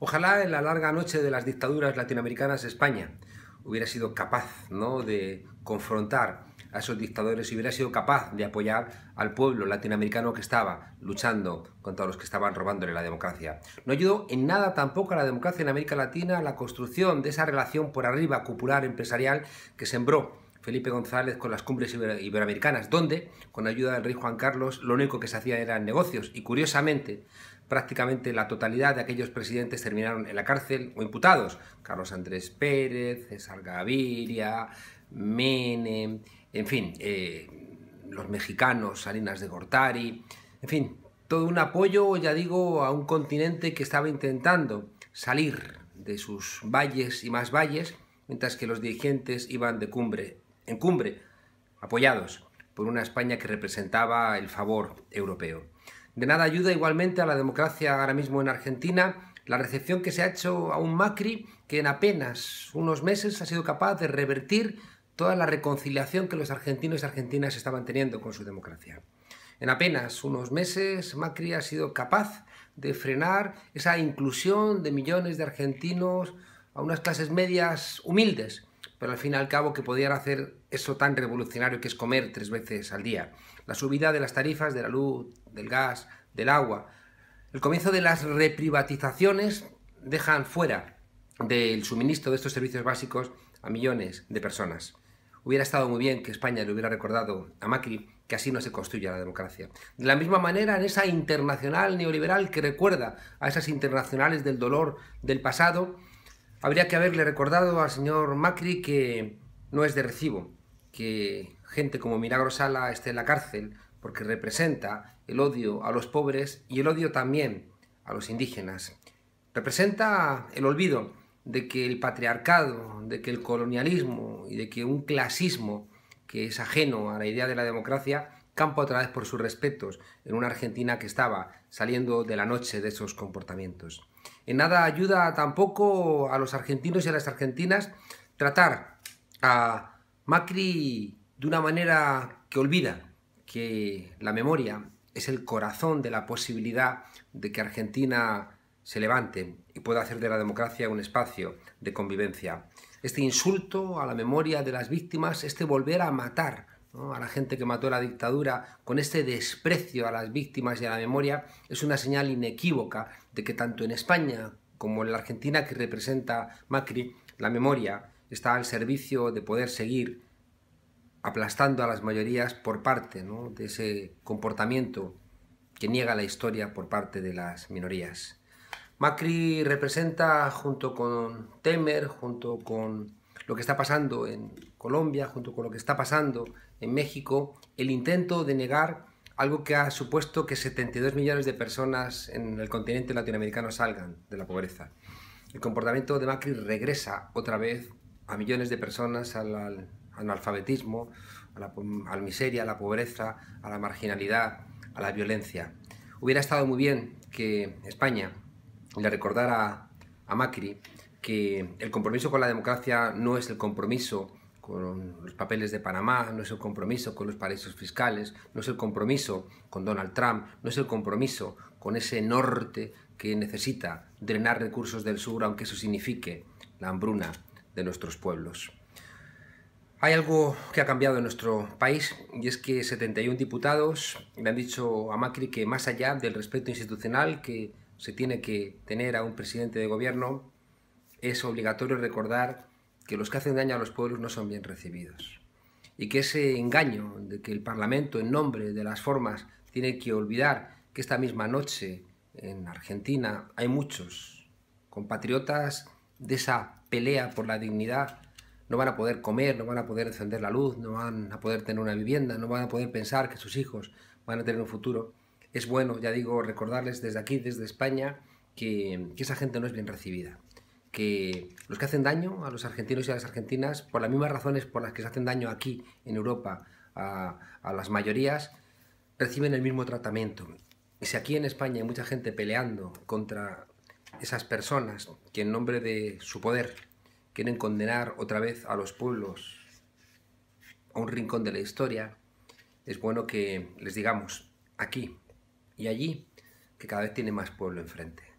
Ojalá en la larga noche de las dictaduras latinoamericanas España hubiera sido capaz ¿no? de confrontar a esos dictadores y hubiera sido capaz de apoyar al pueblo latinoamericano que estaba luchando contra los que estaban robándole la democracia. No ayudó en nada tampoco a la democracia en América Latina la construcción de esa relación por arriba cupular empresarial que sembró Felipe González con las cumbres iberoamericanas, donde, con ayuda del rey Juan Carlos, lo único que se hacía eran negocios y, curiosamente, prácticamente la totalidad de aquellos presidentes terminaron en la cárcel o imputados. Carlos Andrés Pérez, César Gaviria, Menem, en fin, eh, los mexicanos, Salinas de Gortari, en fin, todo un apoyo, ya digo, a un continente que estaba intentando salir de sus valles y más valles, mientras que los dirigentes iban de cumbre en cumbre, apoyados por una España que representaba el favor europeo. De nada ayuda igualmente a la democracia ahora mismo en Argentina la recepción que se ha hecho a un Macri que en apenas unos meses ha sido capaz de revertir toda la reconciliación que los argentinos y argentinas estaban teniendo con su democracia. En apenas unos meses Macri ha sido capaz de frenar esa inclusión de millones de argentinos a unas clases medias humildes pero al fin y al cabo que podían hacer eso tan revolucionario que es comer tres veces al día. La subida de las tarifas de la luz, del gas, del agua. El comienzo de las reprivatizaciones dejan fuera del suministro de estos servicios básicos a millones de personas. Hubiera estado muy bien que España le hubiera recordado a Macri que así no se construye la democracia. De la misma manera, en esa internacional neoliberal que recuerda a esas internacionales del dolor del pasado, Habría que haberle recordado al señor Macri que no es de recibo que gente como Milagro Sala esté en la cárcel porque representa el odio a los pobres y el odio también a los indígenas. Representa el olvido de que el patriarcado, de que el colonialismo y de que un clasismo que es ajeno a la idea de la democracia campo otra vez por sus respetos en una Argentina que estaba saliendo de la noche de esos comportamientos. En nada ayuda tampoco a los argentinos y a las argentinas tratar a Macri de una manera que olvida que la memoria es el corazón de la posibilidad de que Argentina se levante y pueda hacer de la democracia un espacio de convivencia. Este insulto a la memoria de las víctimas, este volver a matar a la gente que mató la dictadura, con este desprecio a las víctimas y a la memoria, es una señal inequívoca de que tanto en España como en la Argentina que representa Macri, la memoria está al servicio de poder seguir aplastando a las mayorías por parte de ese comportamiento que niega la historia por parte de las minorías. Macri representa junto con Temer, junto con lo que está pasando en Colombia, junto con lo que está pasando en México el intento de negar algo que ha supuesto que 72 millones de personas en el continente latinoamericano salgan de la pobreza. El comportamiento de Macri regresa otra vez a millones de personas al, analfabetismo, a a la miseria, a la pobreza, a la marginalidad, a la violencia. Hubiera estado muy bien que España le recordara a Macri que el compromiso con la democracia no es el compromiso con los papeles de Panamá, no es el compromiso con los paraísos fiscales, no es el compromiso con Donald Trump, no es el compromiso con ese norte que necesita drenar recursos del sur, aunque eso signifique la hambruna de nuestros pueblos. Hay algo que ha cambiado en nuestro país y es que 71 diputados le han dicho a Macri que más allá del respeto institucional que se tiene que tener a un presidente de gobierno, es obligatorio recordar que los que hacen daño a los pueblos no son bien recibidos y que ese engaño de que el Parlamento en nombre de las formas tiene que olvidar que esta misma noche en Argentina hay muchos compatriotas de esa pelea por la dignidad no van a poder comer, no van a poder encender la luz, no van a poder tener una vivienda, no van a poder pensar que sus hijos van a tener un futuro. Es bueno, ya digo, recordarles desde aquí, desde España, que, que esa gente no es bien recibida que los que hacen daño a los argentinos y a las argentinas, por las mismas razones por las que se hacen daño aquí en Europa a, las mayorías, reciben el mismo tratamiento. Y si aquí en España hay mucha gente peleando contra esas personas que en nombre de su poder quieren condenar otra vez a los pueblos a un rincón de la historia, es bueno que les digamos aquí y allí que cada vez tiene más pueblo enfrente.